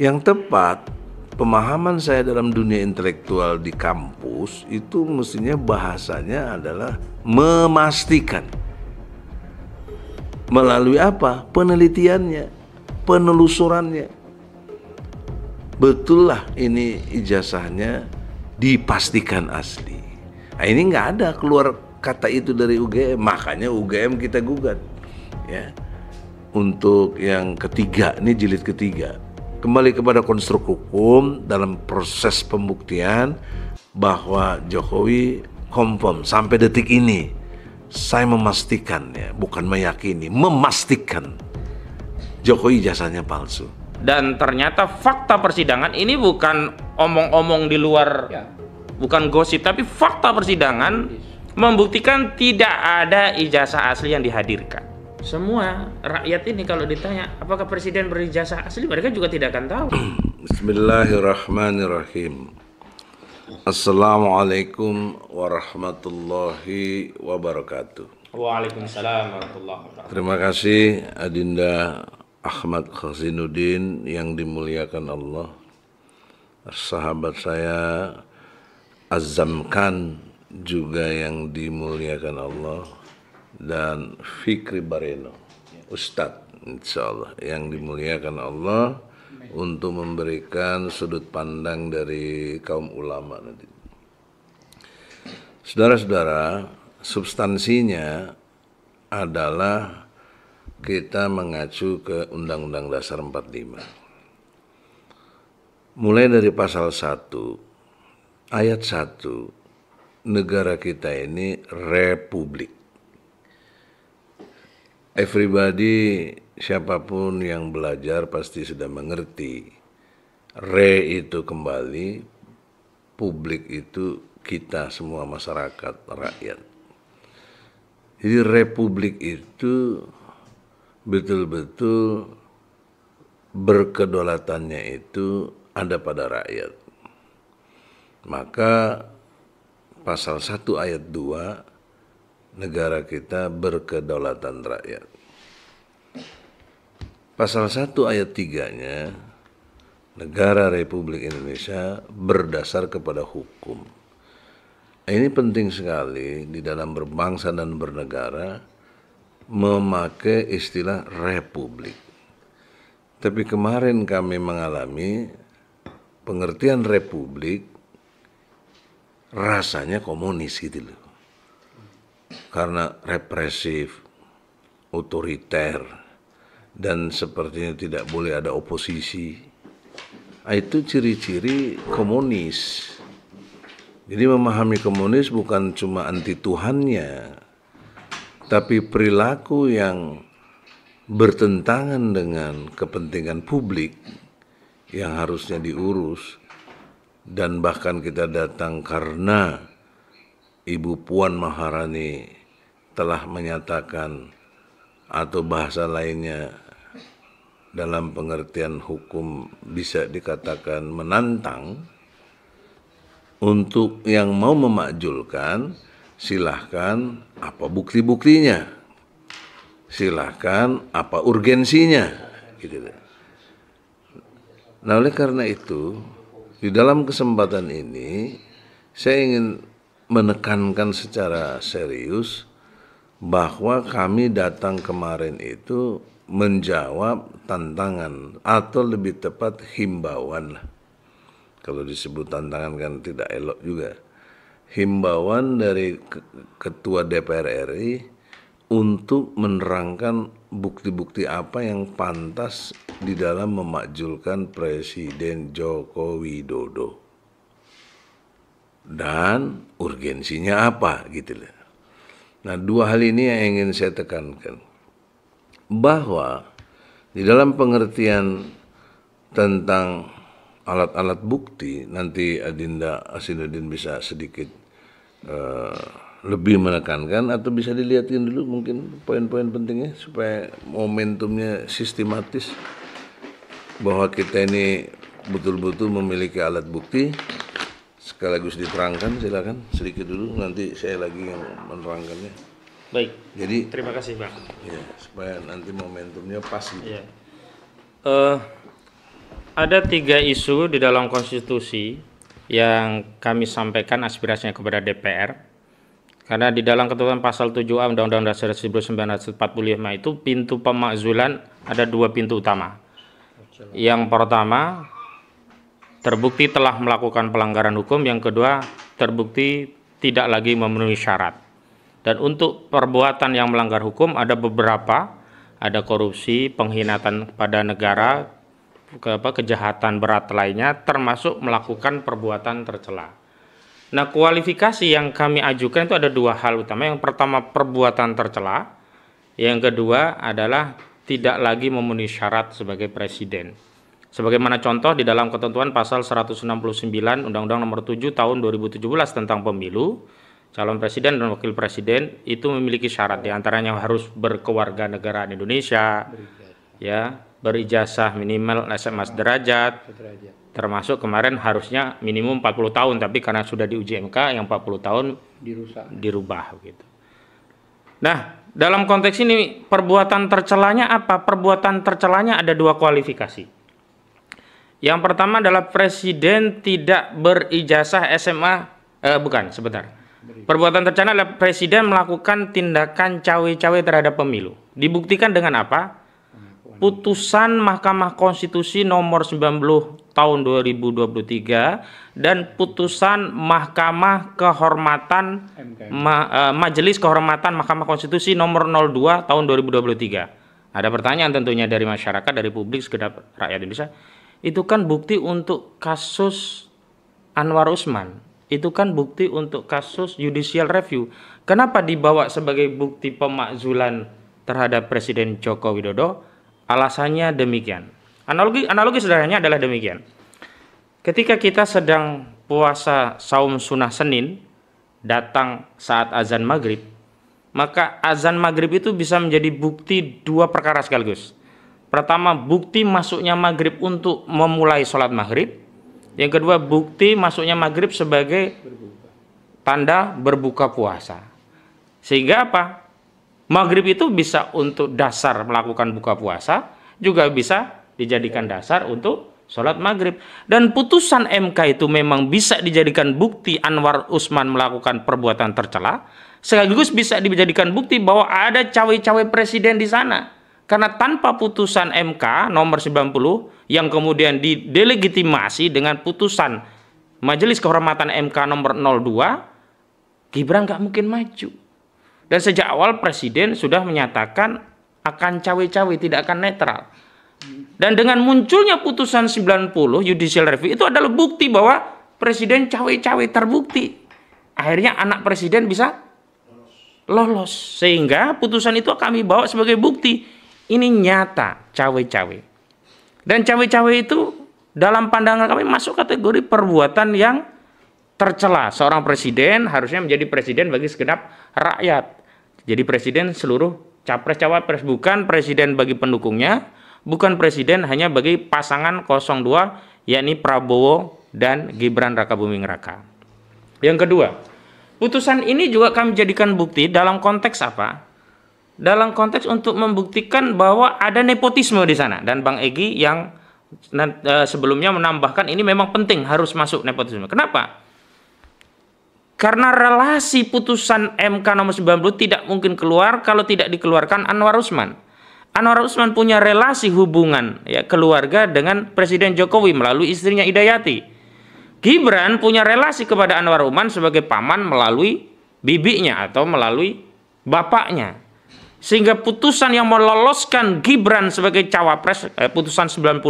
yang tepat pemahaman saya dalam dunia intelektual di kampus itu mestinya bahasanya adalah memastikan melalui apa penelitiannya penelusurannya betul lah ini ijazahnya dipastikan asli nah, ini nggak ada keluar kata itu dari UGM makanya UGM kita gugat ya untuk yang ketiga ini jilid ketiga kembali kepada konstruk hukum dalam proses pembuktian bahwa Jokowi confirm sampai detik ini saya memastikan ya bukan meyakini memastikan Jokowi jasanya palsu dan ternyata fakta persidangan ini bukan omong-omong di luar ya. bukan gosip tapi fakta persidangan membuktikan tidak ada ijazah asli yang dihadirkan semua rakyat ini kalau ditanya apakah presiden beri jasa asli mereka juga tidak akan tahu. Bismillahirrahmanirrahim. Assalamualaikum warahmatullahi wabarakatuh. Waalaikumsalam warahmatullahi wabarakatuh. Terima kasih Adinda Ahmad Khazinuddin yang dimuliakan Allah. Sahabat saya Azamkan juga yang dimuliakan Allah dan Fikri Bareno Ustadz insya Allah yang dimuliakan Allah untuk memberikan sudut pandang dari kaum ulama nanti. Saudara-saudara, substansinya adalah kita mengacu ke Undang-Undang Dasar 45. Mulai dari pasal 1, ayat 1, negara kita ini republik Everybody siapapun yang belajar pasti sudah mengerti. Re itu kembali, publik itu kita semua masyarakat, rakyat. Jadi republik itu betul-betul berkedaulatannya itu ada pada rakyat. Maka pasal 1 ayat 2 negara kita berkedaulatan rakyat. Pasal 1 ayat 3-nya negara Republik Indonesia berdasar kepada hukum. Ini penting sekali di dalam berbangsa dan bernegara memakai istilah republik. Tapi kemarin kami mengalami pengertian republik rasanya komunis gitu loh karena represif, otoriter, dan sepertinya tidak boleh ada oposisi. Nah, itu ciri-ciri komunis. Jadi memahami komunis bukan cuma anti Tuhannya, tapi perilaku yang bertentangan dengan kepentingan publik yang harusnya diurus dan bahkan kita datang karena Ibu Puan Maharani telah menyatakan atau bahasa lainnya dalam pengertian hukum bisa dikatakan menantang untuk yang mau memakjulkan silahkan apa bukti-buktinya silahkan apa urgensinya gitu nah oleh karena itu di dalam kesempatan ini saya ingin menekankan secara serius bahwa kami datang kemarin itu menjawab tantangan atau lebih tepat himbauan lah. Kalau disebut tantangan kan tidak elok juga. Himbauan dari Ketua DPR RI untuk menerangkan bukti-bukti apa yang pantas di dalam memakjulkan Presiden Joko Widodo dan urgensinya apa gitu loh. Nah, dua hal ini yang ingin saya tekankan. Bahwa di dalam pengertian tentang alat-alat bukti nanti Adinda Asinuddin bisa sedikit uh, lebih menekankan atau bisa dilihatin dulu mungkin poin-poin pentingnya supaya momentumnya sistematis bahwa kita ini betul-betul memiliki alat bukti sekaligus diterangkan silakan sedikit dulu nanti saya lagi yang menerangkannya baik jadi terima kasih bang ya supaya nanti momentumnya pas gitu ya. uh, ada tiga isu di dalam konstitusi yang kami sampaikan aspirasinya kepada DPR karena di dalam ketentuan pasal 7A Undang-Undang Dasar 1945 itu pintu pemakzulan ada dua pintu utama. Yang pertama terbukti telah melakukan pelanggaran hukum, yang kedua terbukti tidak lagi memenuhi syarat. Dan untuk perbuatan yang melanggar hukum ada beberapa, ada korupsi, penghinaan pada negara, kejahatan berat lainnya, termasuk melakukan perbuatan tercela. Nah, kualifikasi yang kami ajukan itu ada dua hal utama. Yang pertama perbuatan tercela, yang kedua adalah tidak lagi memenuhi syarat sebagai presiden sebagaimana contoh di dalam ketentuan pasal 169 Undang-Undang Nomor 7 Tahun 2017 tentang Pemilu, calon presiden dan wakil presiden itu memiliki syarat di antaranya harus berkewarga negara Indonesia, berijasa. ya berijazah minimal sma derajat, derajat, termasuk kemarin harusnya minimum 40 tahun, tapi karena sudah diuji MK yang 40 tahun dirusak, dirubah gitu. Nah, dalam konteks ini perbuatan tercelanya apa? Perbuatan tercelanya ada dua kualifikasi yang pertama adalah presiden tidak berijazah SMA eh, bukan sebentar. Perbuatan tercana adalah presiden melakukan tindakan cawe-cawe terhadap pemilu. Dibuktikan dengan apa? Putusan Mahkamah Konstitusi nomor 90 tahun 2023 dan putusan Mahkamah Kehormatan Ma, eh, Majelis Kehormatan Mahkamah Konstitusi nomor 02 tahun 2023. Ada pertanyaan tentunya dari masyarakat, dari publik, sekedar rakyat Indonesia itu kan bukti untuk kasus Anwar Usman itu kan bukti untuk kasus judicial review. Kenapa dibawa sebagai bukti pemakzulan terhadap Presiden Joko Widodo? Alasannya demikian. Analogi analogi sederhananya adalah demikian. Ketika kita sedang puasa saum sunnah Senin datang saat azan maghrib, maka azan maghrib itu bisa menjadi bukti dua perkara sekaligus. Pertama, bukti masuknya maghrib untuk memulai sholat maghrib. Yang kedua, bukti masuknya maghrib sebagai tanda berbuka puasa. Sehingga apa? Maghrib itu bisa untuk dasar melakukan buka puasa, juga bisa dijadikan dasar untuk sholat maghrib. Dan putusan MK itu memang bisa dijadikan bukti Anwar Usman melakukan perbuatan tercela, sekaligus bisa dijadikan bukti bahwa ada cawe-cawe presiden di sana karena tanpa putusan MK nomor 90 yang kemudian didelegitimasi dengan putusan Majelis Kehormatan MK nomor 02, Gibran nggak mungkin maju. Dan sejak awal Presiden sudah menyatakan akan cawe-cawe, tidak akan netral. Dan dengan munculnya putusan 90 judicial review itu adalah bukti bahwa Presiden cawe-cawe terbukti. Akhirnya anak Presiden bisa lolos. Sehingga putusan itu kami bawa sebagai bukti ini nyata cawe-cawe. Dan cawe-cawe itu dalam pandangan kami masuk kategori perbuatan yang tercela. Seorang presiden harusnya menjadi presiden bagi segenap rakyat. Jadi presiden seluruh capres cawapres bukan presiden bagi pendukungnya, bukan presiden hanya bagi pasangan 02 yakni Prabowo dan Gibran Raka Buming Raka. Yang kedua, putusan ini juga kami jadikan bukti dalam konteks apa? dalam konteks untuk membuktikan bahwa ada nepotisme di sana dan Bang Egi yang eh, sebelumnya menambahkan ini memang penting harus masuk nepotisme. Kenapa? Karena relasi putusan MK nomor 90 tidak mungkin keluar kalau tidak dikeluarkan Anwar Usman. Anwar Usman punya relasi hubungan ya keluarga dengan Presiden Jokowi melalui istrinya Idayati. Gibran punya relasi kepada Anwar Usman sebagai paman melalui bibinya atau melalui bapaknya sehingga putusan yang meloloskan Gibran sebagai cawapres eh, putusan 90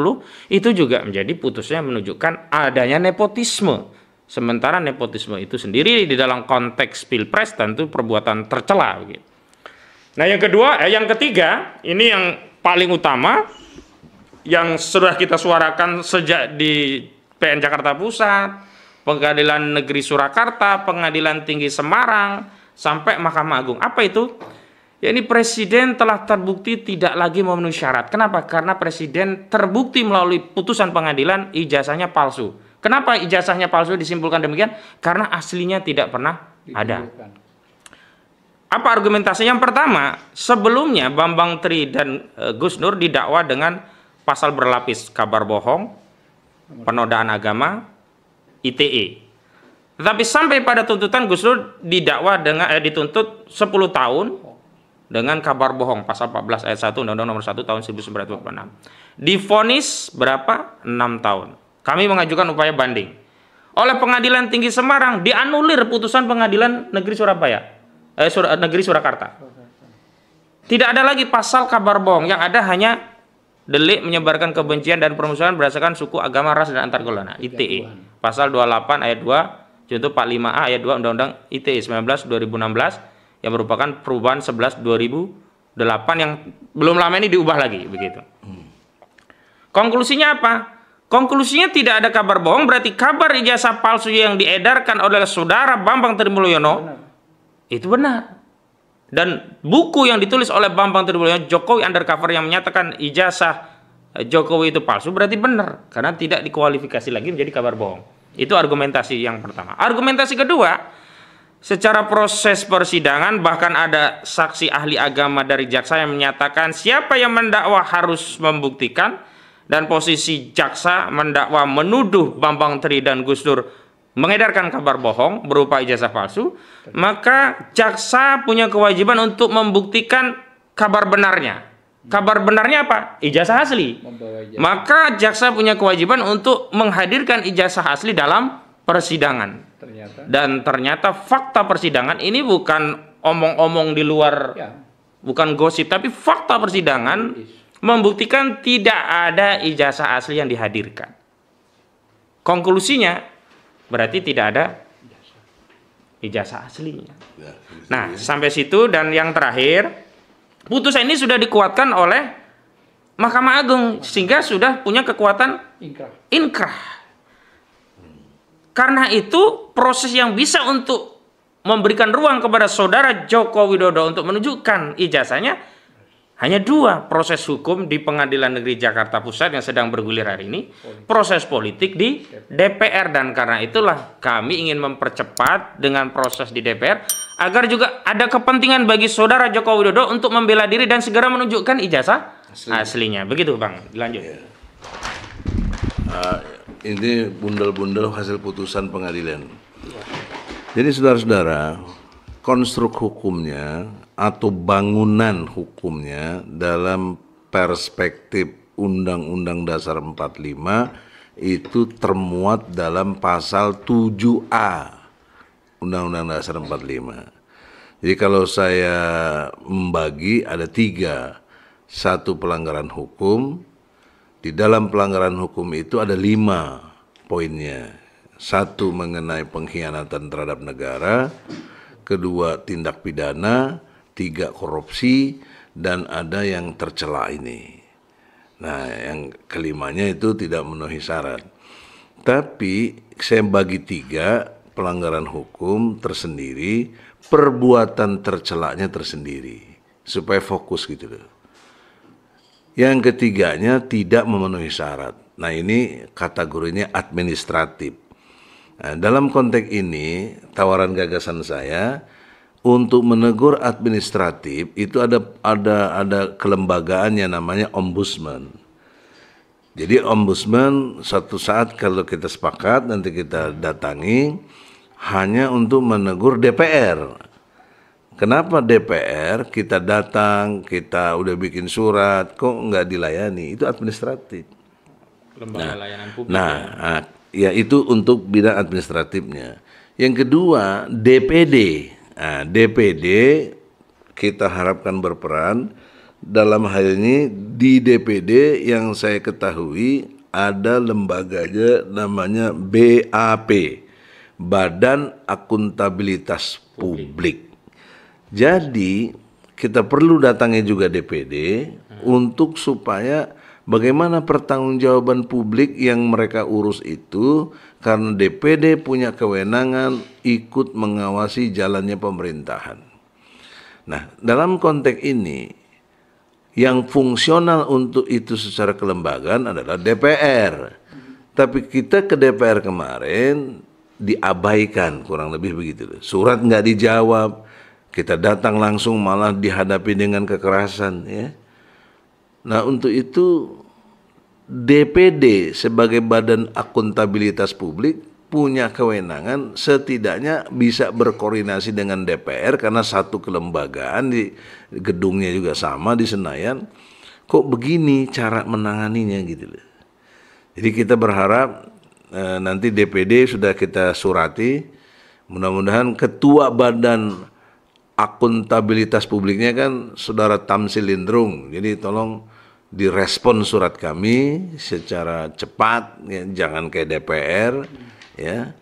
itu juga menjadi putusnya menunjukkan adanya nepotisme sementara nepotisme itu sendiri di dalam konteks pilpres tentu perbuatan tercela gitu. Nah yang kedua eh, yang ketiga ini yang paling utama yang sudah kita suarakan sejak di PN Jakarta Pusat Pengadilan Negeri Surakarta Pengadilan Tinggi Semarang sampai Mahkamah Agung apa itu Ya ini presiden telah terbukti tidak lagi memenuhi syarat. Kenapa? Karena presiden terbukti melalui putusan pengadilan ijazahnya palsu. Kenapa ijazahnya palsu disimpulkan demikian? Karena aslinya tidak pernah ada. Apa argumentasinya? Yang pertama, sebelumnya Bambang Tri dan e, Gus Nur didakwa dengan pasal berlapis kabar bohong, penodaan agama, ITE. Tetapi sampai pada tuntutan Gus Nur didakwa dengan eh, dituntut 10 tahun dengan kabar bohong pasal 14 ayat 1 Undang-Undang Nomor 1 Tahun 1946. Difonis berapa? 6 tahun. Kami mengajukan upaya banding. Oleh Pengadilan Tinggi Semarang dianulir putusan Pengadilan Negeri Surabaya. Eh, Sur Negeri Surakarta. Tidak ada lagi pasal kabar bohong, yang ada hanya delik menyebarkan kebencian dan permusuhan berdasarkan suku, agama, ras dan antar golongan. ITE. Pasal 28 ayat 2 Contoh 45A ayat 2 Undang-Undang ITE 19 2016 yang merupakan perubahan 11 2008 yang belum lama ini diubah lagi begitu. Konklusinya apa? Konklusinya tidak ada kabar bohong berarti kabar ijazah palsu yang diedarkan oleh saudara Bambang Trimulyono itu benar. Dan buku yang ditulis oleh Bambang Trimulyono Jokowi undercover yang menyatakan ijazah eh, Jokowi itu palsu berarti benar karena tidak dikualifikasi lagi menjadi kabar bohong. Itu argumentasi yang pertama. Argumentasi kedua, Secara proses persidangan bahkan ada saksi ahli agama dari jaksa yang menyatakan siapa yang mendakwa harus membuktikan dan posisi jaksa mendakwa menuduh Bambang Tri dan Gus Dur mengedarkan kabar bohong berupa ijazah palsu, maka jaksa punya kewajiban untuk membuktikan kabar benarnya. Kabar benarnya apa? Ijazah asli. Maka jaksa punya kewajiban untuk menghadirkan ijazah asli dalam persidangan ternyata. dan ternyata fakta persidangan ini bukan omong-omong di luar ya. bukan gosip tapi fakta persidangan membuktikan tidak ada ijazah asli yang dihadirkan konklusinya berarti tidak ada ijazah aslinya ya, nah sampai situ dan yang terakhir putusan ini sudah dikuatkan oleh Mahkamah Agung sehingga sudah punya kekuatan inkrah karena itu proses yang bisa untuk memberikan ruang kepada saudara Joko Widodo untuk menunjukkan ijazahnya hanya dua proses hukum di Pengadilan Negeri Jakarta Pusat yang sedang bergulir hari ini, proses politik di DPR dan karena itulah kami ingin mempercepat dengan proses di DPR agar juga ada kepentingan bagi saudara Joko Widodo untuk membela diri dan segera menunjukkan ijazah aslinya. aslinya. Begitu, Bang. Lanjut. Uh, ini bundel-bundel hasil putusan pengadilan. Jadi saudara-saudara, konstruk hukumnya atau bangunan hukumnya dalam perspektif Undang-Undang Dasar 45 itu termuat dalam pasal 7A Undang-Undang Dasar 45. Jadi kalau saya membagi ada tiga, satu pelanggaran hukum, di dalam pelanggaran hukum itu ada lima poinnya. Satu mengenai pengkhianatan terhadap negara, kedua tindak pidana, tiga korupsi, dan ada yang tercela ini. Nah, yang kelimanya itu tidak memenuhi syarat. Tapi saya bagi tiga pelanggaran hukum tersendiri, perbuatan tercelaknya tersendiri, supaya fokus gitu loh. Yang ketiganya tidak memenuhi syarat. Nah ini kategorinya administratif. Nah, dalam konteks ini tawaran gagasan saya untuk menegur administratif itu ada ada ada kelembagaan yang namanya ombudsman. Jadi ombudsman satu saat kalau kita sepakat nanti kita datangi hanya untuk menegur DPR Kenapa DPR kita datang, kita udah bikin surat, kok nggak dilayani? Itu administratif. Lembaga nah, layanan publik. Nah, ya. Ah, ya itu untuk bidang administratifnya. Yang kedua DPD. Nah, DPD kita harapkan berperan dalam hal ini di DPD yang saya ketahui ada lembaganya namanya BAP Badan Akuntabilitas Publik. Jadi kita perlu datangnya juga DPD hmm. untuk supaya bagaimana pertanggungjawaban publik yang mereka urus itu karena DPD punya kewenangan ikut mengawasi jalannya pemerintahan. Nah, dalam konteks ini yang fungsional untuk itu secara kelembagaan adalah DPR. Tapi kita ke DPR kemarin diabaikan kurang lebih begitu. Surat nggak dijawab, kita datang langsung malah dihadapi dengan kekerasan ya. Nah, untuk itu DPD sebagai badan akuntabilitas publik punya kewenangan setidaknya bisa berkoordinasi dengan DPR karena satu kelembagaan di gedungnya juga sama di Senayan. Kok begini cara menanganinya gitu loh. Jadi kita berharap e, nanti DPD sudah kita surati mudah-mudahan ketua badan akuntabilitas publiknya kan saudara Tamsil Lindrung. Jadi tolong direspon surat kami secara cepat, ya, jangan kayak DPR, ya.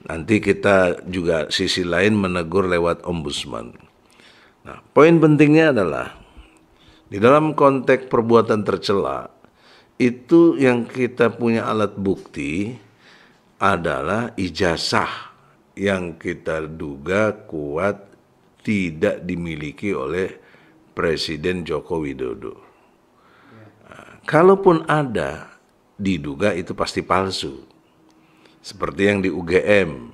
Nanti kita juga sisi lain menegur lewat ombudsman. Nah, poin pentingnya adalah di dalam konteks perbuatan tercela itu yang kita punya alat bukti adalah ijazah yang kita duga kuat tidak dimiliki oleh Presiden Joko Widodo. Ya. Kalaupun ada, diduga itu pasti palsu. Seperti yang di UGM,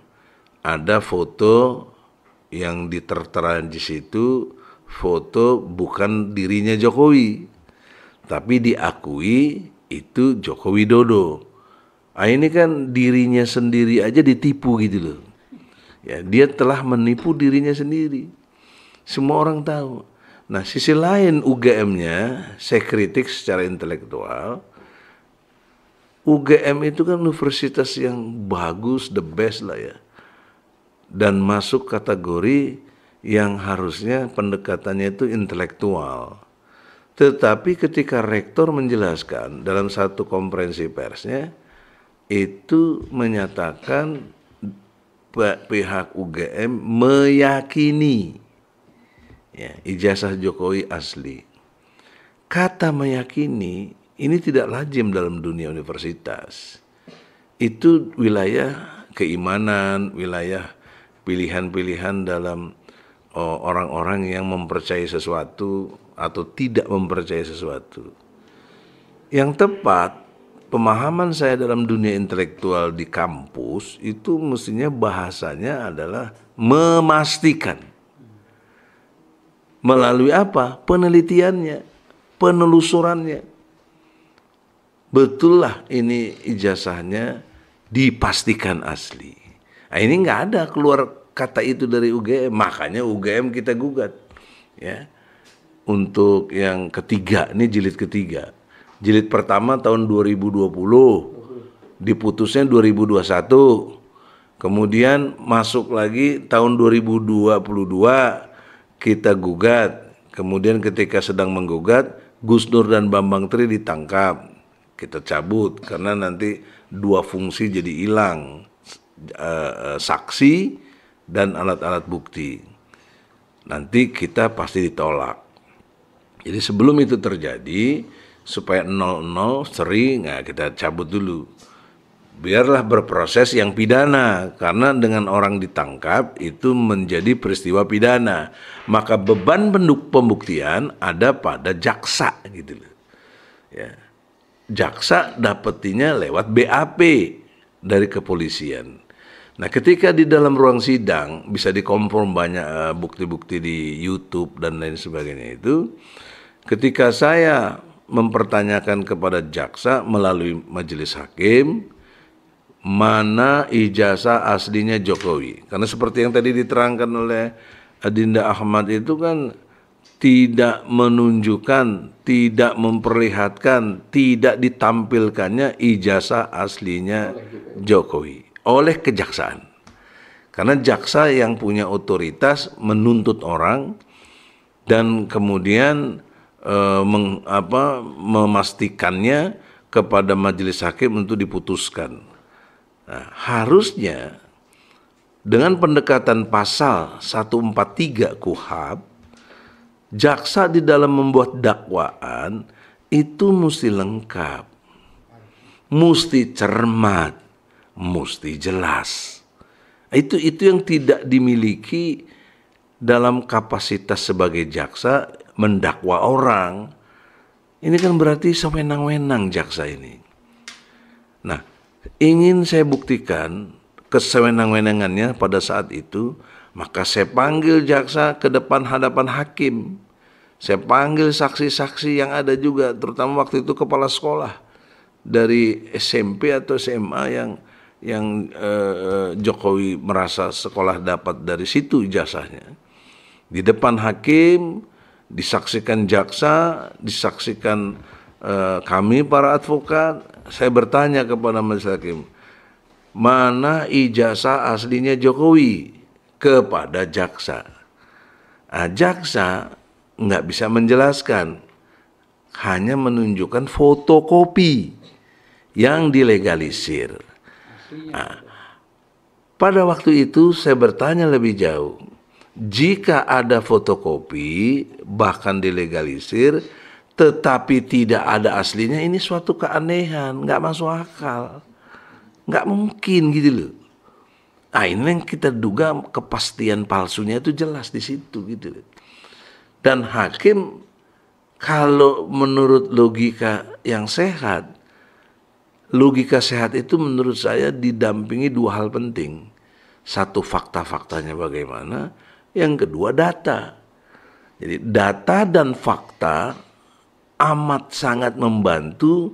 ada foto yang ditertera di situ foto bukan dirinya Jokowi, tapi diakui itu Joko Widodo. Nah, ini kan dirinya sendiri aja ditipu gitu loh. Ya, dia telah menipu dirinya sendiri. Semua orang tahu. Nah, sisi lain UGM-nya saya kritik secara intelektual. UGM itu kan universitas yang bagus, the best lah ya. Dan masuk kategori yang harusnya pendekatannya itu intelektual. Tetapi ketika rektor menjelaskan dalam satu konferensi persnya itu menyatakan pihak UGM meyakini ya, ijazah Jokowi asli. Kata meyakini ini tidak lazim dalam dunia universitas. Itu wilayah keimanan, wilayah pilihan-pilihan dalam oh, orang-orang yang mempercayai sesuatu atau tidak mempercayai sesuatu. Yang tepat pemahaman saya dalam dunia intelektual di kampus itu mestinya bahasanya adalah memastikan Melalui apa? Penelitiannya, penelusurannya. Betullah ini ijazahnya dipastikan asli. Nah, ini nggak ada keluar kata itu dari UGM, makanya UGM kita gugat. Ya. Untuk yang ketiga, ini jilid ketiga. Jilid pertama tahun 2020, diputusnya 2021. Kemudian masuk lagi tahun 2022 kita gugat. Kemudian ketika sedang menggugat, Gus Nur dan Bambang Tri ditangkap. Kita cabut karena nanti dua fungsi jadi hilang. Eh, eh, saksi dan alat-alat bukti. Nanti kita pasti ditolak. Jadi sebelum itu terjadi supaya 00 sering nah kita cabut dulu biarlah berproses yang pidana karena dengan orang ditangkap itu menjadi peristiwa pidana maka beban pembuktian ada pada jaksa gitu loh ya jaksa dapetinya lewat BAP dari kepolisian nah ketika di dalam ruang sidang bisa dikonform banyak eh, bukti-bukti di YouTube dan lain sebagainya itu ketika saya mempertanyakan kepada jaksa melalui majelis hakim mana ijazah aslinya Jokowi. Karena seperti yang tadi diterangkan oleh Adinda Ahmad itu kan tidak menunjukkan, tidak memperlihatkan, tidak ditampilkannya ijazah aslinya Jokowi oleh kejaksaan. Karena jaksa yang punya otoritas menuntut orang dan kemudian e, meng, apa, memastikannya kepada majelis hakim untuk diputuskan. Nah, harusnya dengan pendekatan pasal 143 KUHAP, jaksa di dalam membuat dakwaan itu mesti lengkap, mesti cermat, mesti jelas. Itu itu yang tidak dimiliki dalam kapasitas sebagai jaksa mendakwa orang. Ini kan berarti sewenang-wenang jaksa ini. Nah, ingin saya buktikan kesewenang-wenangannya pada saat itu, maka saya panggil jaksa ke depan hadapan hakim. Saya panggil saksi-saksi yang ada juga, terutama waktu itu kepala sekolah dari SMP atau SMA yang yang eh, Jokowi merasa sekolah dapat dari situ jasanya. Di depan hakim, disaksikan jaksa, disaksikan eh, kami para advokat, saya bertanya kepada Majelis Hakim, mana ijazah aslinya Jokowi kepada jaksa? Nah, jaksa nggak bisa menjelaskan, hanya menunjukkan fotokopi yang dilegalisir. Nah, pada waktu itu saya bertanya lebih jauh, jika ada fotokopi bahkan dilegalisir, tetapi tidak ada aslinya ini suatu keanehan, nggak masuk akal, nggak mungkin gitu loh. Nah ini yang kita duga kepastian palsunya itu jelas di situ gitu. loh. Dan hakim kalau menurut logika yang sehat, logika sehat itu menurut saya didampingi dua hal penting. Satu fakta-faktanya bagaimana, yang kedua data. Jadi data dan fakta amat sangat membantu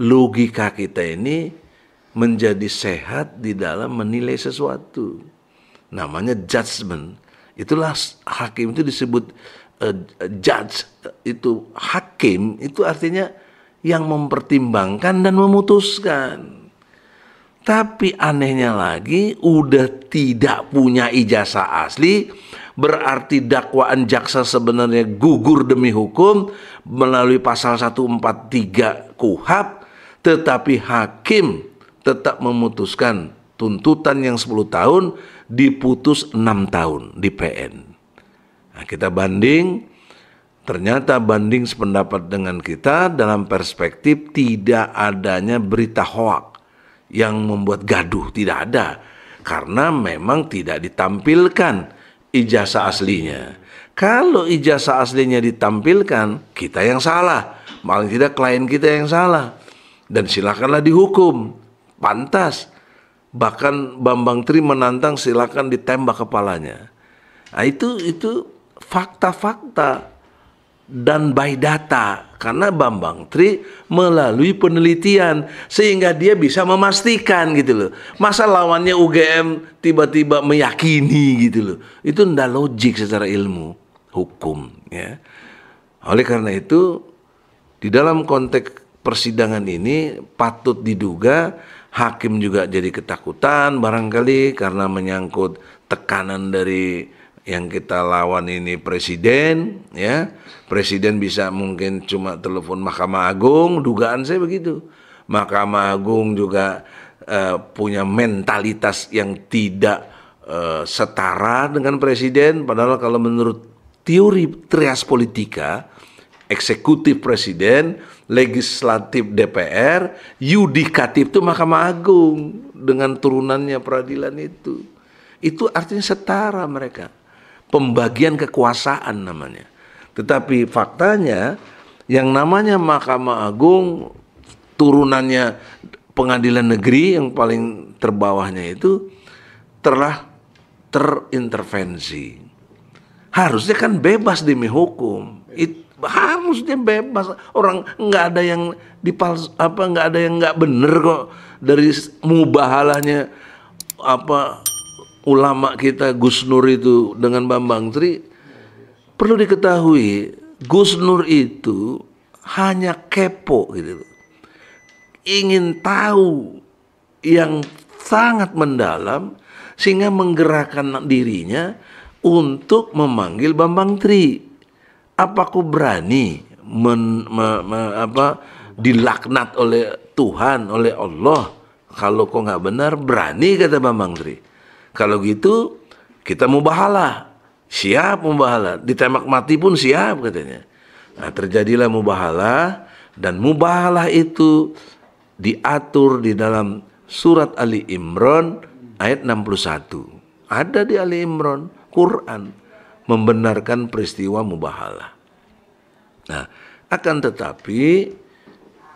logika kita ini menjadi sehat di dalam menilai sesuatu. Namanya judgment. Itulah hakim itu disebut uh, judge itu hakim itu artinya yang mempertimbangkan dan memutuskan. Tapi anehnya lagi udah tidak punya ijazah asli berarti dakwaan jaksa sebenarnya gugur demi hukum melalui pasal 143 KUHAP tetapi hakim tetap memutuskan tuntutan yang 10 tahun diputus 6 tahun di PN. Nah, kita banding ternyata banding sependapat dengan kita dalam perspektif tidak adanya berita hoak yang membuat gaduh tidak ada karena memang tidak ditampilkan ijazah aslinya. Kalau ijazah aslinya ditampilkan, kita yang salah. Malah tidak klien kita yang salah. Dan silakanlah dihukum. Pantas. Bahkan Bambang Tri menantang silakan ditembak kepalanya. Nah, itu itu fakta-fakta dan by data karena Bambang Tri melalui penelitian sehingga dia bisa memastikan gitu loh. Masa lawannya UGM tiba-tiba meyakini gitu loh. Itu ndak logik secara ilmu hukum ya. Oleh karena itu di dalam konteks persidangan ini patut diduga hakim juga jadi ketakutan barangkali karena menyangkut tekanan dari yang kita lawan ini presiden ya. Presiden bisa mungkin cuma telepon Mahkamah Agung, dugaan saya begitu. Mahkamah Agung juga uh, punya mentalitas yang tidak uh, setara dengan presiden padahal kalau menurut teori trias politika, eksekutif presiden, legislatif DPR, yudikatif itu Mahkamah Agung dengan turunannya peradilan itu. Itu artinya setara mereka. Pembagian kekuasaan namanya. Tetapi faktanya yang namanya Mahkamah Agung turunannya pengadilan negeri yang paling terbawahnya itu telah terintervensi harusnya kan bebas demi hukum. It, harusnya bebas. Orang nggak ada yang dipals apa nggak ada yang nggak bener kok dari mubahalahnya apa ulama kita Gus Nur itu dengan Bambang Tri perlu diketahui Gus Nur itu hanya kepo gitu ingin tahu yang sangat mendalam sehingga menggerakkan dirinya untuk memanggil Bambang Tri. Apa aku berani men, me, me, apa, dilaknat oleh Tuhan, oleh Allah? Kalau kau nggak benar, berani kata Bambang Tri. Kalau gitu kita mau bahala, siap mubahalah. Ditembak mati pun siap katanya. Nah terjadilah mubahalah dan mubahalah itu diatur di dalam surat Ali Imran ayat 61. Ada di Ali Imran Quran membenarkan peristiwa mubahalah. Nah, akan tetapi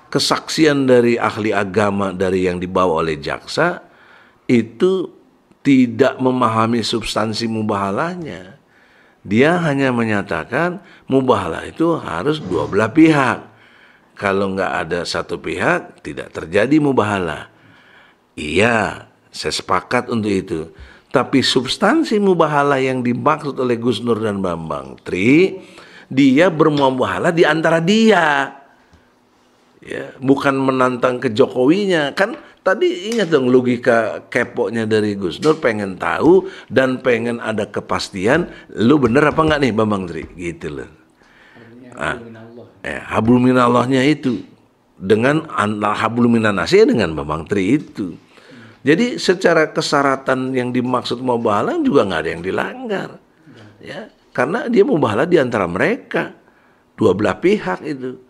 kesaksian dari ahli agama dari yang dibawa oleh jaksa itu tidak memahami substansi mubahalahnya. Dia hanya menyatakan mubahalah itu harus dua belah pihak. Kalau nggak ada satu pihak, tidak terjadi mubahalah. Iya, saya sepakat untuk itu. Tapi substansi mubahalah yang dimaksud oleh Gus Nur dan Bambang Tri, dia bermubahalah di antara dia. Ya, bukan menantang ke Jokowinya. Kan tadi ingat dong logika kepoknya dari Gus Nur pengen tahu dan pengen ada kepastian lu bener apa enggak nih Bambang Tri gitu loh. Ah, eh, habluminallahnya itu dengan hablum habluminanasi dengan Bambang Tri itu. Jadi secara kesaratan yang dimaksud mubahalah juga nggak ada yang dilanggar. Ya, karena dia mubahalah di antara mereka dua belah pihak itu.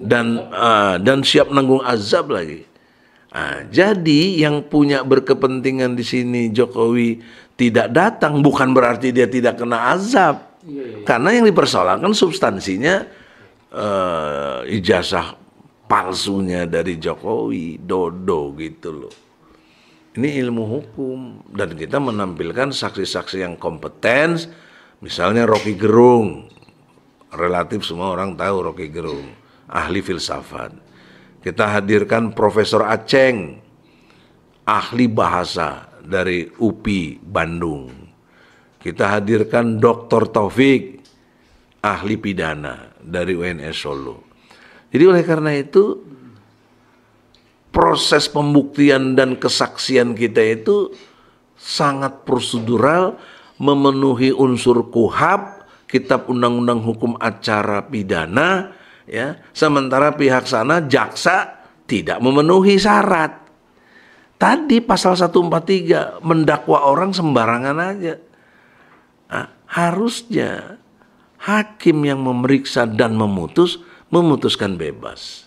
Dan uh, dan siap menanggung azab lagi. Nah, jadi yang punya berkepentingan di sini Jokowi tidak datang bukan berarti dia tidak kena azab. Iya, iya, iya. Karena yang dipersoalkan substansinya uh, ijazah palsunya dari Jokowi, Dodo gitu loh. Ini ilmu hukum dan kita menampilkan saksi-saksi yang kompeten, misalnya Rocky Gerung, relatif semua orang tahu Rocky Gerung, ahli filsafat. Kita hadirkan Profesor Aceng, ahli bahasa dari UPI Bandung. Kita hadirkan Dr. Taufik, ahli pidana dari UNS Solo. Jadi oleh karena itu proses pembuktian dan kesaksian kita itu sangat prosedural memenuhi unsur kuhab kitab undang-undang hukum acara pidana ya sementara pihak sana jaksa tidak memenuhi syarat tadi pasal 143 mendakwa orang sembarangan aja nah, harusnya hakim yang memeriksa dan memutus memutuskan bebas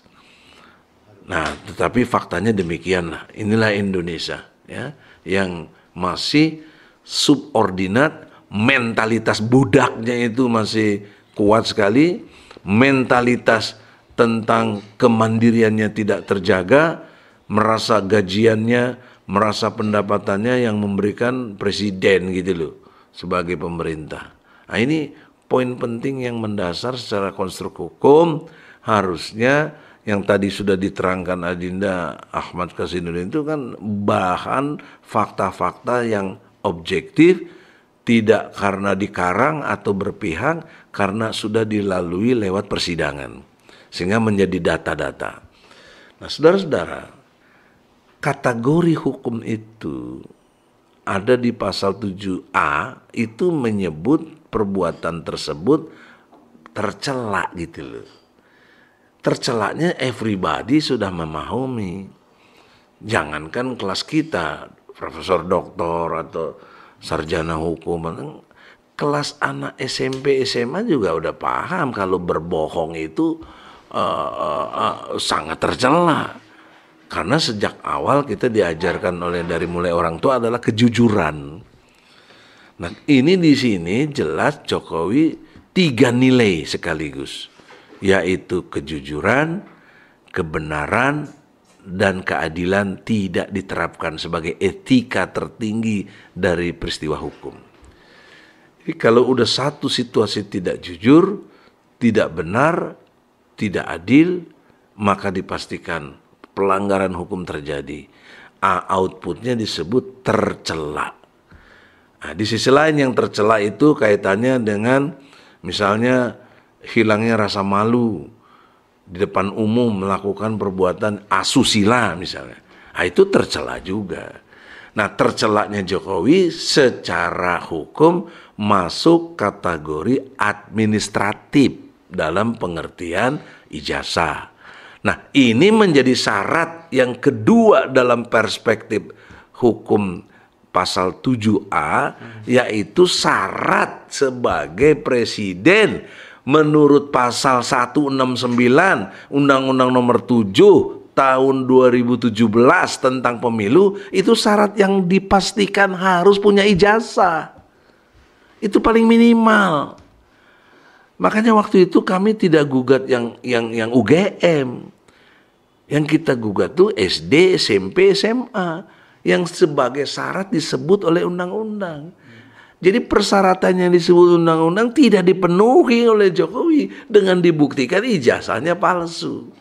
Nah, tetapi faktanya demikianlah. Inilah Indonesia ya yang masih subordinat mentalitas budaknya itu masih kuat sekali, mentalitas tentang kemandiriannya tidak terjaga, merasa gajiannya, merasa pendapatannya yang memberikan presiden gitu loh sebagai pemerintah. Nah, ini poin penting yang mendasar secara konstruk hukum harusnya yang tadi sudah diterangkan Adinda Ahmad Kasinuddin itu kan bahan fakta-fakta yang objektif tidak karena dikarang atau berpihak karena sudah dilalui lewat persidangan sehingga menjadi data-data. Nah, saudara-saudara, kategori hukum itu ada di pasal 7A itu menyebut perbuatan tersebut tercela gitu loh tercelaknya everybody sudah memahami. Jangankan kelas kita, profesor doktor atau sarjana hukum, kelas anak SMP SMA juga udah paham kalau berbohong itu uh, uh, uh, sangat tercela. Karena sejak awal kita diajarkan oleh dari mulai orang tua adalah kejujuran. Nah, ini di sini jelas Jokowi tiga nilai sekaligus yaitu kejujuran, kebenaran, dan keadilan tidak diterapkan sebagai etika tertinggi dari peristiwa hukum. Jadi kalau udah satu situasi tidak jujur, tidak benar, tidak adil, maka dipastikan pelanggaran hukum terjadi. A outputnya disebut tercela. Nah, di sisi lain yang tercela itu kaitannya dengan misalnya hilangnya rasa malu di depan umum melakukan perbuatan asusila misalnya. Nah, itu tercela juga. Nah, tercelaknya Jokowi secara hukum masuk kategori administratif dalam pengertian ijazah. Nah, ini menjadi syarat yang kedua dalam perspektif hukum pasal 7A yaitu syarat sebagai presiden menurut pasal 169 Undang-Undang Nomor 7 tahun 2017 tentang pemilu itu syarat yang dipastikan harus punya ijazah. Itu paling minimal. Makanya waktu itu kami tidak gugat yang yang yang UGM. Yang kita gugat tuh SD, SMP, SMA yang sebagai syarat disebut oleh undang-undang. Jadi persyaratan yang disebut undang-undang tidak dipenuhi oleh Jokowi dengan dibuktikan ijazahnya palsu.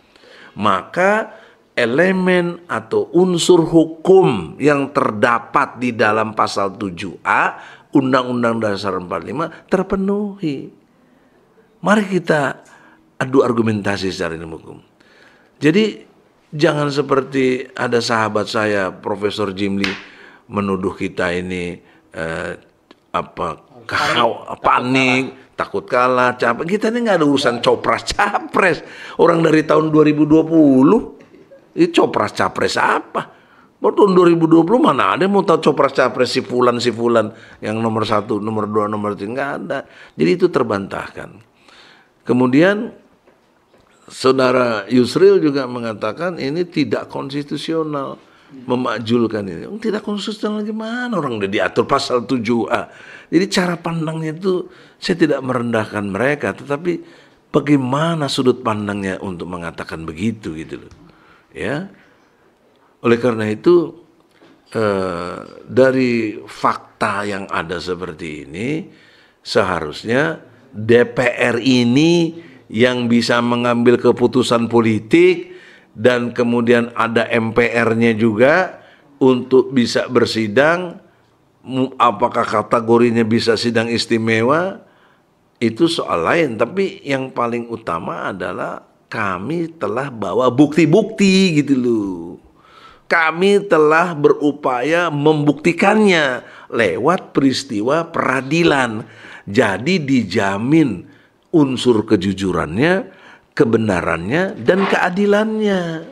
Maka elemen atau unsur hukum yang terdapat di dalam pasal 7A Undang-Undang Dasar 45 terpenuhi. Mari kita adu argumentasi secara ilmu hukum. Jadi jangan seperti ada sahabat saya Profesor Jimli menuduh kita ini eh, apa kau panik takut kalah capek kita ini nggak ada urusan copras capres orang dari tahun 2020 itu copras capres apa Mau tahun 2020 mana ada mau tahu copras capres si fulan si fulan yang nomor satu nomor dua nomor tiga nggak ada jadi itu terbantahkan kemudian saudara Yusril juga mengatakan ini tidak konstitusional memakjulkan ini. Tidak konsisten lagi mana orang udah diatur pasal 7A. Jadi cara pandangnya itu saya tidak merendahkan mereka tetapi bagaimana sudut pandangnya untuk mengatakan begitu gitu loh. Ya. Oleh karena itu eh, dari fakta yang ada seperti ini seharusnya DPR ini yang bisa mengambil keputusan politik dan kemudian ada MPR-nya juga untuk bisa bersidang apakah kategorinya bisa sidang istimewa itu soal lain tapi yang paling utama adalah kami telah bawa bukti-bukti gitu loh kami telah berupaya membuktikannya lewat peristiwa peradilan jadi dijamin unsur kejujurannya kebenarannya dan keadilannya.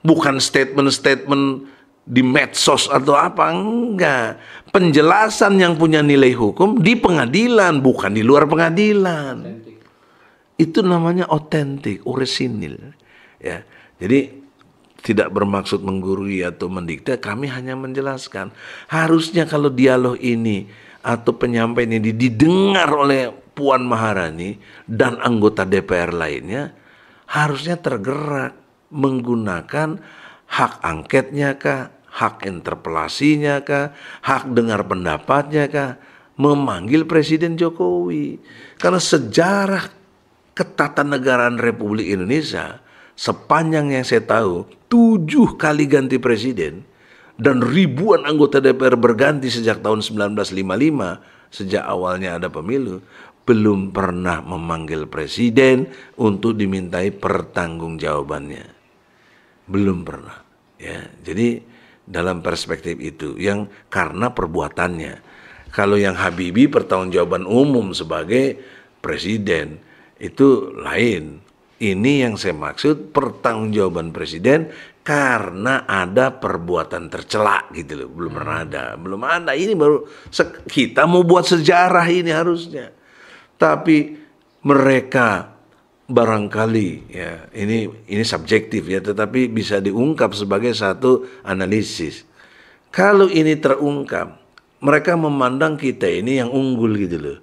Bukan statement-statement di medsos atau apa enggak. Penjelasan yang punya nilai hukum di pengadilan bukan di luar pengadilan. Authentic. Itu namanya otentik, orisinil. Ya. Jadi tidak bermaksud menggurui atau mendikte, kami hanya menjelaskan. Harusnya kalau dialog ini atau penyampaian ini didengar oleh Puan Maharani dan anggota DPR lainnya harusnya tergerak menggunakan hak angketnya kah, hak interpelasinya kah, hak dengar pendapatnya kah, memanggil Presiden Jokowi. Karena sejarah ketatanegaraan Republik Indonesia sepanjang yang saya tahu tujuh kali ganti presiden dan ribuan anggota DPR berganti sejak tahun 1955 sejak awalnya ada pemilu belum pernah memanggil presiden untuk dimintai pertanggungjawabannya. Belum pernah. Ya, jadi dalam perspektif itu yang karena perbuatannya. Kalau yang Habibi pertanggungjawaban umum sebagai presiden itu lain. Ini yang saya maksud pertanggungjawaban presiden karena ada perbuatan tercelak gitu loh belum pernah hmm. ada belum ada ini baru kita mau buat sejarah ini harusnya tapi mereka barangkali ya ini ini subjektif ya tetapi bisa diungkap sebagai satu analisis. Kalau ini terungkap, mereka memandang kita ini yang unggul gitu loh.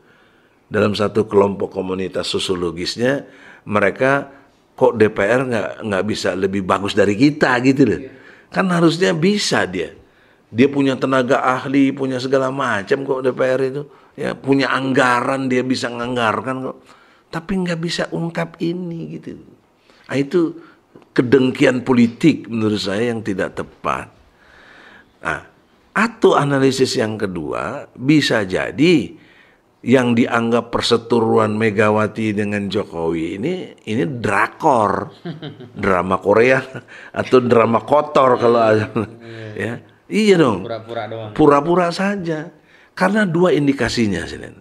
Dalam satu kelompok komunitas sosiologisnya, mereka kok DPR nggak nggak bisa lebih bagus dari kita gitu loh. Iya. Kan harusnya bisa dia. Dia punya tenaga ahli, punya segala macam kok DPR itu ya punya anggaran dia bisa nganggarkan kok tapi nggak bisa ungkap ini gitu nah, itu kedengkian politik menurut saya yang tidak tepat nah, atau analisis yang kedua bisa jadi yang dianggap perseturuan Megawati dengan Jokowi ini ini drakor drama Korea atau drama kotor kalau ya iya dong pura-pura saja karena dua indikasinya, senin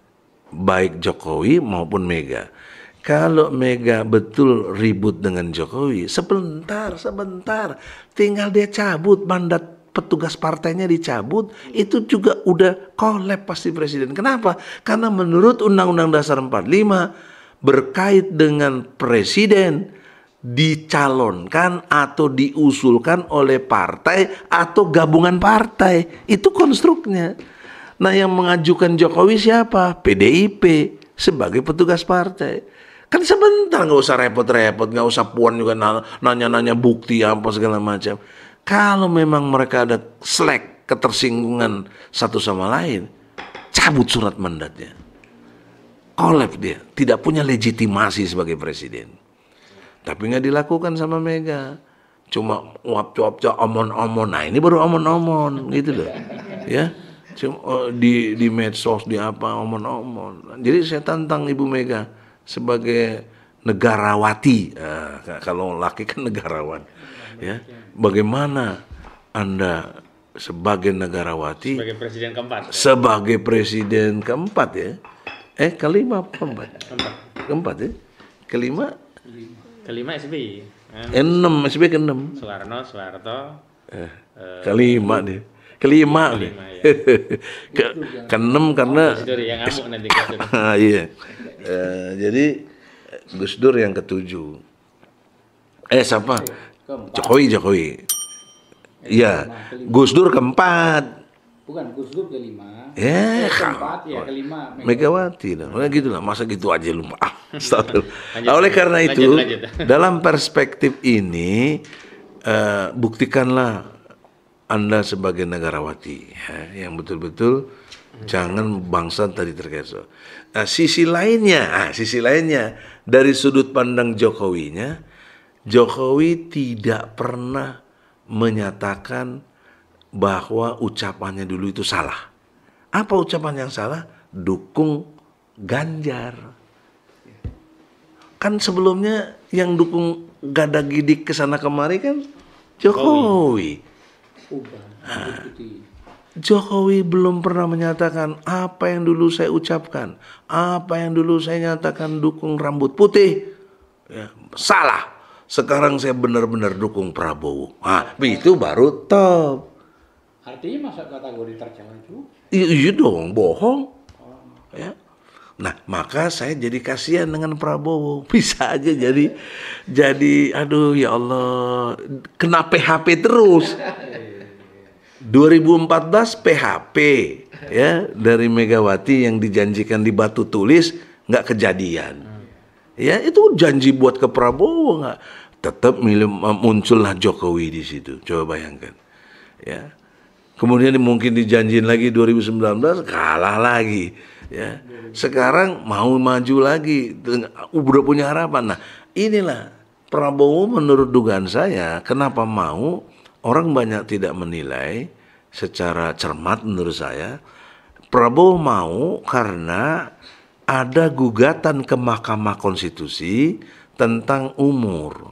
baik Jokowi maupun Mega. Kalau Mega betul ribut dengan Jokowi, sebentar, sebentar, tinggal dia cabut mandat petugas partainya dicabut, itu juga udah kolep pasti presiden. Kenapa? Karena menurut Undang-Undang Dasar 45 berkait dengan presiden dicalonkan atau diusulkan oleh partai atau gabungan partai. Itu konstruknya. Nah yang mengajukan Jokowi siapa? PDIP sebagai petugas partai. Kan sebentar nggak usah repot-repot, nggak usah puan juga nanya-nanya bukti apa segala macam. Kalau memang mereka ada selek ketersinggungan satu sama lain, cabut surat mandatnya. Kolep dia, tidak punya legitimasi sebagai presiden. Tapi nggak dilakukan sama Mega cuma uap cuap cuap omon omon nah ini baru omon omon gitu loh ya Oh, di di medsos di apa omon-omon. Jadi saya tantang Ibu Mega sebagai negarawati. Eh, ah, kalau laki kan negarawan. Ya. Bagaimana Anda sebagai negarawati sebagai presiden keempat. Ya? Sebagai presiden keempat ya. Eh kelima keempat. Keempat. Keempat ya. Kelima kelima sb Enam sb keenam. Soekarno, Soeharto. Eh, kelima deh kelima, kelima ya. ke, keenam karena ah, iya eh, jadi Gus Dur yang ketujuh eh siapa keempat. Jokowi Jokowi Iya, Gus Dur keempat. Bukan Gus Dur kelima. Ya, eh, keempat ya kelima. Megawati lah. Nah, gitu lah. Masa gitu aja lupa. ah, oleh karena lanjut, itu, lanjut. dalam perspektif ini uh, buktikanlah anda sebagai negarawati ya, yang betul-betul hmm. jangan bangsa tadi terkecoh. Nah, sisi lainnya, nah, sisi lainnya dari sudut pandang Jokowinya, Jokowi tidak pernah menyatakan bahwa ucapannya dulu itu salah. Apa ucapan yang salah? Dukung Ganjar. Kan sebelumnya yang dukung gada gidik ke sana kemari kan Jokowi. Jokowi. Jokowi belum pernah menyatakan apa yang dulu saya ucapkan, apa yang dulu saya nyatakan dukung rambut putih. Ya, salah. Sekarang saya benar-benar dukung Prabowo. Nah, itu baru top. Artinya masa kategori terjangan itu? Iya dong, bohong. Oh. Ya. Nah, maka saya jadi kasihan dengan Prabowo. Bisa aja jadi jadi aduh ya Allah, kena PHP terus. Iya. 2014 PHP ya dari Megawati yang dijanjikan di batu tulis nggak kejadian. Ya itu janji buat ke Prabowo nggak tetap muncullah Jokowi di situ. Coba bayangkan. Ya. Kemudian mungkin dijanjin lagi 2019 kalah lagi ya. Sekarang mau maju lagi udah punya harapan. Nah, inilah Prabowo menurut dugaan saya kenapa mau orang banyak tidak menilai secara cermat menurut saya Prabowo mau karena ada gugatan ke Mahkamah Konstitusi tentang umur.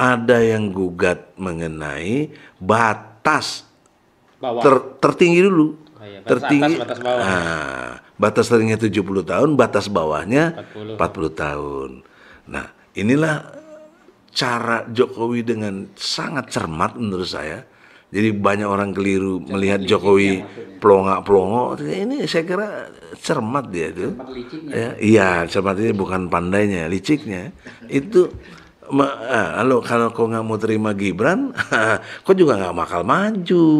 Ada yang gugat mengenai batas Ter, tertinggi dulu. Oh iya, batas tertinggi atas, batas bawah. Nah, batas tertinggi 70 tahun, batas bawahnya 40, 40 tahun. Nah, inilah cara Jokowi dengan sangat cermat menurut saya. Jadi banyak orang keliru cermat melihat Jokowi pelongo-pelongo. Ini saya kira cermat dia itu. Cermat ya, iya, cermat ini bukan pandainya, liciknya. itu ma, lalu ah, kalau kau nggak mau terima Gibran, kau juga nggak bakal maju.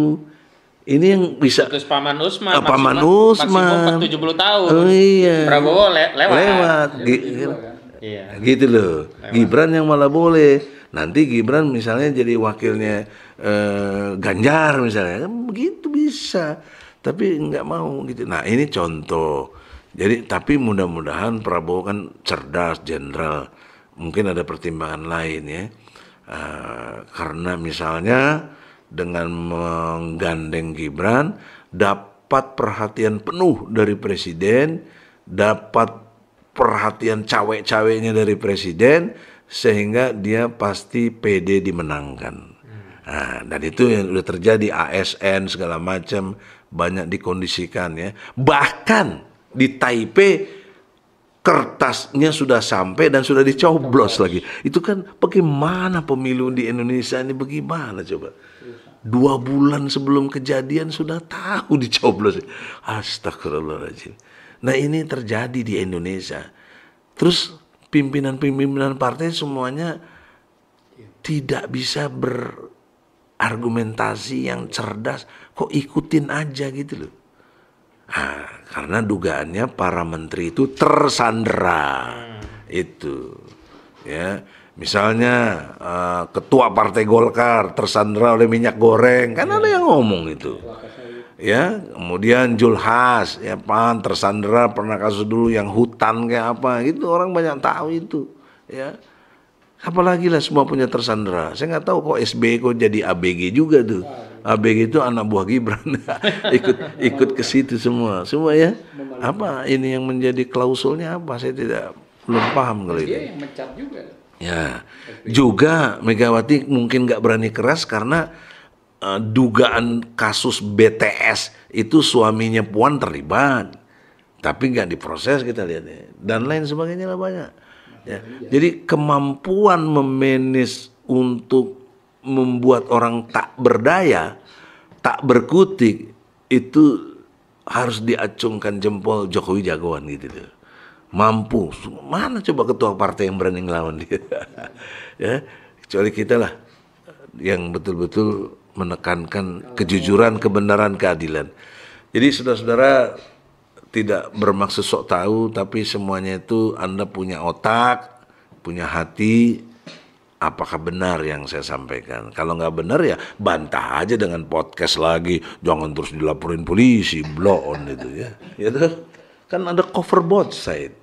Ini yang bisa Terus Paman Usman, Ah, Paman maksimum, Usman maksimum 70 tahun. Oh iya. Prabowo le lewat. Lewat. Gibran. Iya. Nah, gitu loh. Memang. Gibran yang malah boleh. Nanti Gibran misalnya jadi wakilnya eh, Ganjar misalnya, kan begitu bisa. Tapi nggak mau gitu. Nah ini contoh. Jadi tapi mudah-mudahan Prabowo kan cerdas, jenderal. Mungkin ada pertimbangan lain ya. Uh, karena misalnya dengan menggandeng Gibran dapat perhatian penuh dari presiden, dapat perhatian cawek-caweknya dari presiden sehingga dia pasti PD dimenangkan. Nah, dan itu yang sudah terjadi ASN segala macam banyak dikondisikan ya. Bahkan di Taipei kertasnya sudah sampai dan sudah dicoblos lagi. Itu kan bagaimana pemilu di Indonesia ini bagaimana coba? Dua bulan sebelum kejadian sudah tahu dicoblos. Astagfirullahaladzim Nah ini terjadi di Indonesia. Terus pimpinan-pimpinan partai semuanya tidak bisa berargumentasi yang cerdas. Kok ikutin aja gitu loh. Nah, karena dugaannya para menteri itu tersandera hmm. itu ya misalnya uh, ketua partai Golkar tersandera oleh minyak goreng kan ya. ada yang ngomong itu iya ya kemudian Julhas ya pan tersandera pernah kasus dulu yang hutan kayak apa gitu orang banyak tahu itu ya apalagi lah semua punya tersandera saya nggak tahu kok SB kok jadi ABG juga tuh ABG itu anak buah Gibran ikut ikut ke situ semua semua ya apa ini yang menjadi klausulnya apa saya tidak belum paham kalau itu ya juga Megawati mungkin nggak berani keras karena Eh, dugaan kasus BTS itu suaminya Puan terlibat, tapi nggak diproses kita lihat ya. dan lain sebagainya lah banyak. Ya. Jadi kemampuan memenis untuk membuat orang tak berdaya, tak berkutik itu harus diacungkan jempol Jokowi jagoan gitu loh. Mampu, mana coba ketua partai yang berani ngelawan dia? ya, kecuali kita lah yang betul-betul menekankan kejujuran, kebenaran, keadilan. Jadi saudara-saudara tidak bermaksud sok tahu, tapi semuanya itu Anda punya otak, punya hati, apakah benar yang saya sampaikan. Kalau nggak benar ya bantah aja dengan podcast lagi, jangan terus dilaporin polisi, blow on itu ya. Ya kan ada cover both side.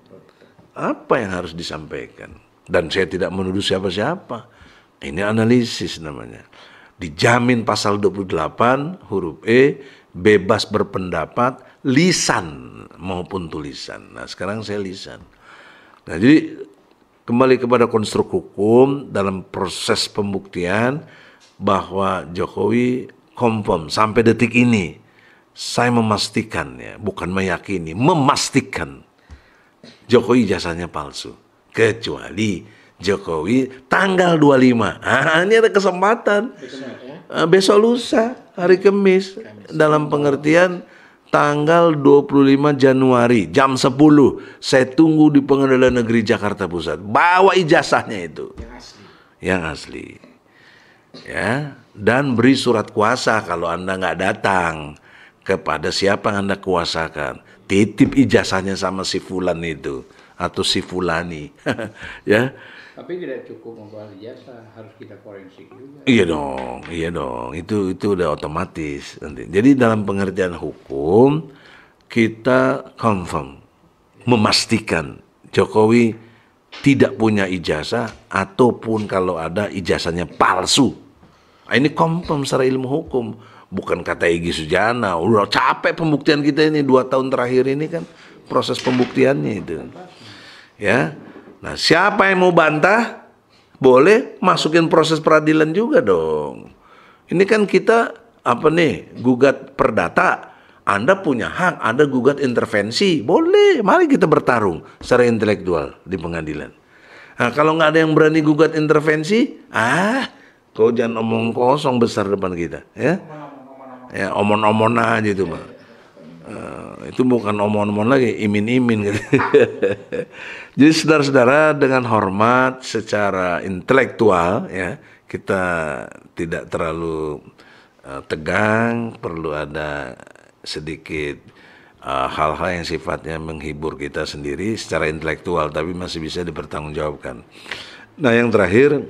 Apa yang harus disampaikan? Dan saya tidak menuduh siapa-siapa. Ini analisis namanya dijamin pasal 28 huruf E bebas berpendapat lisan maupun tulisan. Nah, sekarang saya lisan. Nah, jadi kembali kepada konstruk hukum dalam proses pembuktian bahwa Jokowi confirm sampai detik ini saya memastikan ya, bukan meyakini, memastikan Jokowi jasanya palsu kecuali Jokowi tanggal 25. Nah, ini ada kesempatan. Besok, ah, Besok lusa, hari Kamis. Dalam pengertian tanggal 25 Januari jam 10 saya tunggu di Pengadilan Negeri Jakarta Pusat bawa ijazahnya itu yang asli, yang asli. ya dan beri surat kuasa kalau anda nggak datang kepada siapa anda kuasakan titip ijazahnya sama si Fulan itu atau si Fulani ya tapi tidak cukup membahas ijazah harus kita forensik juga. Iya dong, iya dong. Itu itu udah otomatis nanti. Jadi dalam pengertian hukum kita confirm memastikan Jokowi tidak punya ijazah ataupun kalau ada ijazahnya palsu. Nah, ini confirm secara ilmu hukum. Bukan kata Egi Sujana, udah capek pembuktian kita ini dua tahun terakhir ini kan proses pembuktiannya itu. Ya, Nah, siapa yang mau bantah boleh masukin proses peradilan juga dong. Ini kan kita apa nih gugat perdata. Anda punya hak, Anda gugat intervensi, boleh. Mari kita bertarung secara intelektual di pengadilan. Nah, kalau nggak ada yang berani gugat intervensi, ah, kau jangan omong kosong besar depan kita, ya. Ya, omon-omon aja itu, Pak. Uh, itu bukan omon-omon lagi, imin-imin gitu. Jadi saudara-saudara dengan hormat secara intelektual ya, kita tidak terlalu uh, tegang, perlu ada sedikit eh, hal-hal uh, yang sifatnya menghibur kita sendiri secara intelektual tapi masih bisa dipertanggungjawabkan. Nah, yang terakhir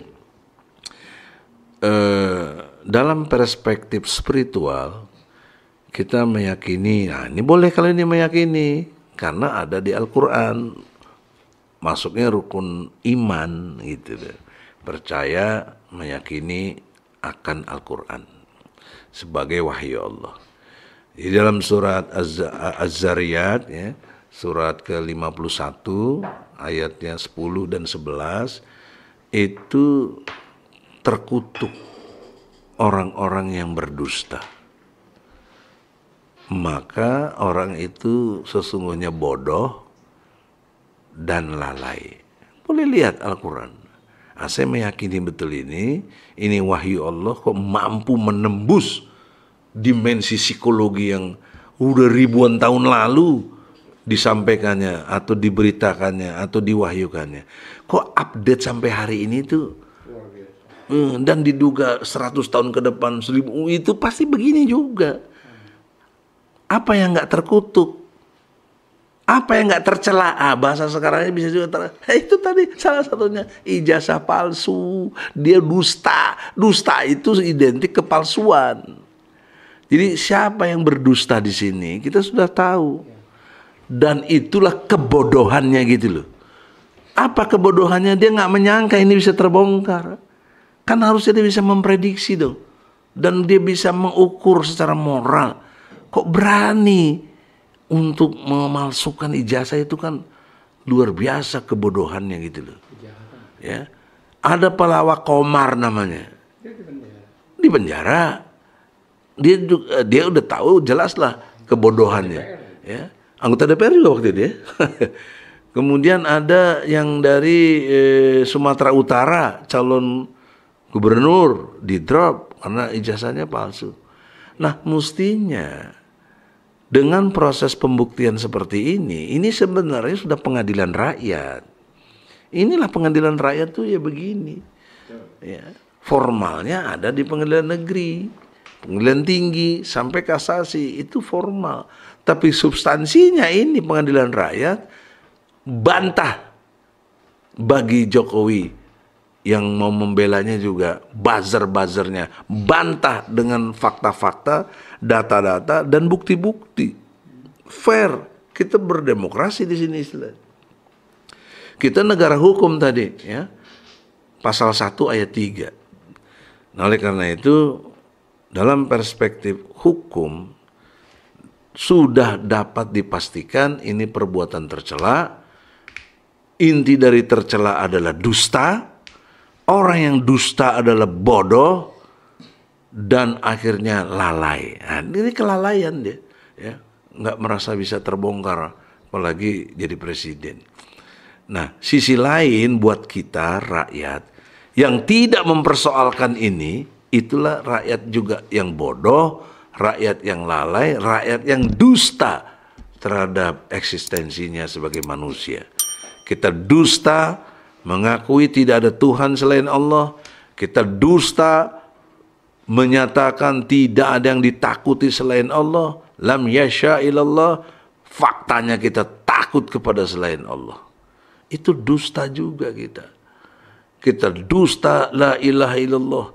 uh, dalam perspektif spiritual kita meyakini. Nah, ini boleh kalau ini meyakini karena ada di Al-Qur'an. Masuknya rukun iman gitu deh. Percaya, meyakini akan Al-Qur'an sebagai wahyu Allah. Di dalam surat Az-Zariyat ya, surat ke-51 ayatnya 10 dan 11 itu terkutuk orang-orang yang berdusta maka orang itu sesungguhnya bodoh dan lalai. Boleh lihat Al-Quran. Nah, saya meyakini betul ini, ini wahyu Allah kok mampu menembus dimensi psikologi yang udah ribuan tahun lalu disampaikannya atau diberitakannya atau diwahyukannya. Kok update sampai hari ini tuh hmm, dan diduga 100 tahun ke depan 1000 itu pasti begini juga apa yang nggak terkutuk? Apa yang nggak tercela? Ah, bahasa sekarangnya bisa juga ter... Nah, itu tadi salah satunya ijazah palsu. Dia dusta. Dusta itu identik kepalsuan. Jadi siapa yang berdusta di sini kita sudah tahu. Dan itulah kebodohannya gitu loh. Apa kebodohannya? Dia nggak menyangka ini bisa terbongkar. Kan harusnya dia bisa memprediksi dong. Dan dia bisa mengukur secara moral kok berani untuk memalsukan ijazah itu kan luar biasa kebodohannya gitu loh. Ya. Ada pelawak Komar namanya. di penjara. Di penjara. Dia eh, dia udah tahu jelaslah kebodohannya. Ya. Anggota DPR juga waktu itu ya. Kemudian ada yang dari eh, Sumatera Utara calon gubernur di drop karena ijazahnya palsu Nah, mestinya dengan proses pembuktian seperti ini, ini sebenarnya sudah pengadilan rakyat. Inilah pengadilan rakyat tuh ya begini. Ya, formalnya ada di pengadilan negeri, pengadilan tinggi sampai kasasi itu formal. Tapi substansinya ini pengadilan rakyat bantah bagi Jokowi yang mau membelanya juga buzzer-buzzernya bantah dengan fakta-fakta, data-data dan bukti-bukti. Fair, kita berdemokrasi di sini istilah. Kita negara hukum tadi ya. Pasal 1 ayat 3. Nah, oleh karena itu dalam perspektif hukum sudah dapat dipastikan ini perbuatan tercela. Inti dari tercela adalah dusta Orang yang dusta adalah bodoh dan akhirnya lalai. Nah, ini kelalaian dia, ya nggak merasa bisa terbongkar, apalagi jadi presiden. Nah, sisi lain buat kita rakyat yang tidak mempersoalkan ini, itulah rakyat juga yang bodoh, rakyat yang lalai, rakyat yang dusta terhadap eksistensinya sebagai manusia. Kita dusta mengakui tidak ada Tuhan selain Allah, kita dusta menyatakan tidak ada yang ditakuti selain Allah, lam yasha ilallah, faktanya kita takut kepada selain Allah. Itu dusta juga kita. Kita dusta la ilaha illallah,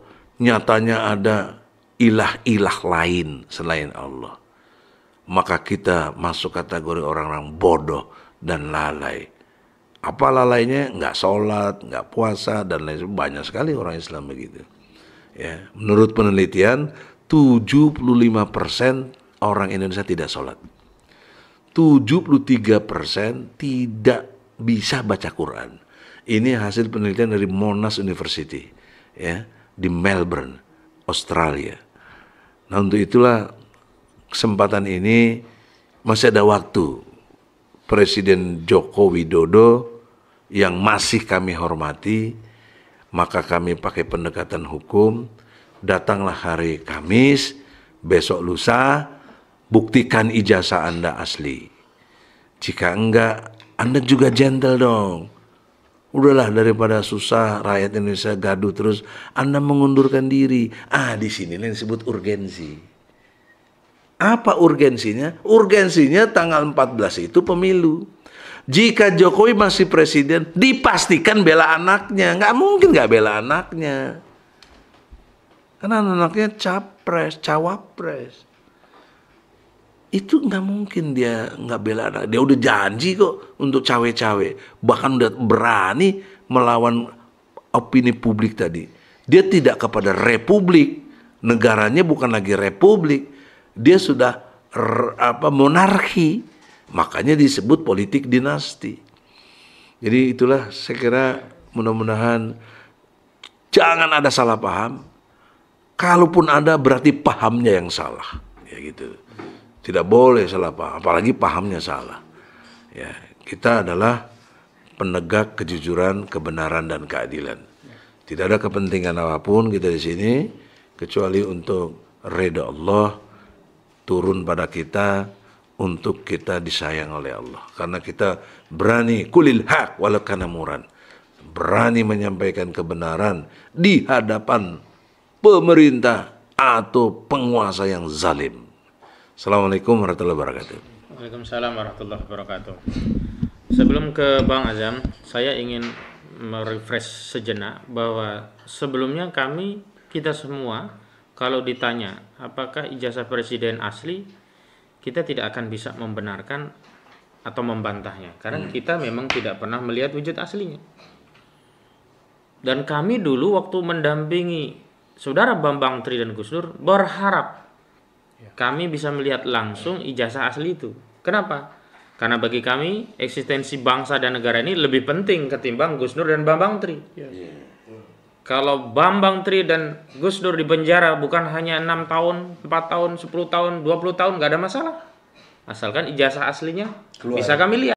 nyatanya ada ilah-ilah lain selain Allah. Maka kita masuk kategori orang-orang bodoh dan lalai apalah lainnya nggak sholat nggak puasa dan lain sebagainya banyak sekali orang Islam begitu ya menurut penelitian 75% orang Indonesia tidak sholat 73% tidak bisa baca Quran ini hasil penelitian dari Monash University ya di Melbourne Australia nah untuk itulah kesempatan ini masih ada waktu Presiden Joko Widodo yang masih kami hormati, maka kami pakai pendekatan hukum, datanglah hari Kamis, besok lusa, buktikan ijazah Anda asli. Jika enggak, Anda juga gentle dong. Udahlah daripada susah rakyat Indonesia gaduh terus, Anda mengundurkan diri. Ah, di sini yang disebut urgensi. Apa urgensinya? Urgensinya tanggal 14 itu pemilu. Jika Jokowi masih presiden, dipastikan bela anaknya. Nggak mungkin nggak bela anaknya. Karena anaknya capres, cawapres. Itu nggak mungkin dia nggak bela anak. Dia udah janji kok untuk cawe-cawe. Bahkan udah berani melawan opini publik tadi. Dia tidak kepada republik. Negaranya bukan lagi republik. Dia sudah apa monarki Makanya disebut politik dinasti. Jadi itulah saya kira mudah-mudahan jangan ada salah paham. Kalaupun ada berarti pahamnya yang salah. Ya gitu. Tidak boleh salah paham, apalagi pahamnya salah. Ya, kita adalah penegak kejujuran, kebenaran dan keadilan. Tidak ada kepentingan apapun kita di sini kecuali untuk reda Allah turun pada kita untuk kita disayang oleh Allah karena kita berani kulil hak walau karena muran berani menyampaikan kebenaran di hadapan pemerintah atau penguasa yang zalim. Assalamualaikum warahmatullahi wabarakatuh. Waalaikumsalam warahmatullahi wabarakatuh. Sebelum ke Bang Azam, saya ingin merefresh sejenak bahwa sebelumnya kami kita semua kalau ditanya apakah ijazah presiden asli kita tidak akan bisa membenarkan atau membantahnya karena hmm. kita memang tidak pernah melihat wujud aslinya. Dan kami dulu waktu mendampingi saudara Bambang Tri dan Gus Dur berharap ya. kami bisa melihat langsung ijazah asli itu. Kenapa? Karena bagi kami eksistensi bangsa dan negara ini lebih penting ketimbang Gus Nur dan Bambang Tri. Ya kalau Bambang Tri dan Gus Dur di penjara bukan hanya enam tahun, 4 tahun, 10 tahun, 20 tahun nggak ada masalah. Asalkan ijazah aslinya Keluar. bisa kami lihat.